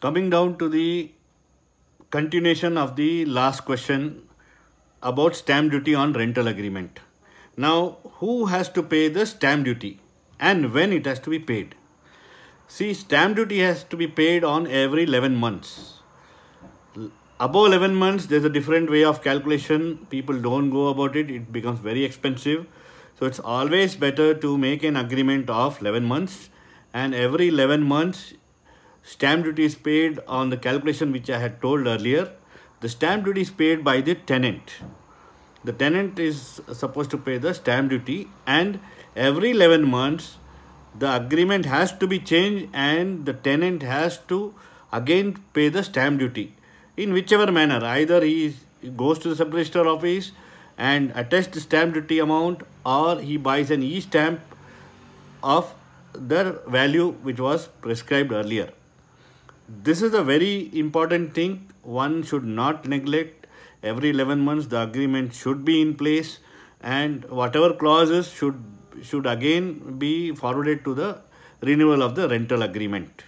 Coming down to the continuation of the last question about stamp duty on rental agreement. Now, who has to pay the stamp duty and when it has to be paid? See, stamp duty has to be paid on every 11 months. Above 11 months, there's a different way of calculation. People don't go about it. It becomes very expensive. So it's always better to make an agreement of 11 months and every 11 months stamp duty is paid on the calculation which I had told earlier. The stamp duty is paid by the tenant. The tenant is supposed to pay the stamp duty and every 11 months the agreement has to be changed and the tenant has to again pay the stamp duty in whichever manner either he goes to the sub register office and attests the stamp duty amount or he buys an e-stamp of the value which was prescribed earlier this is a very important thing. One should not neglect. Every 11 months, the agreement should be in place and whatever clauses should should again be forwarded to the renewal of the rental agreement.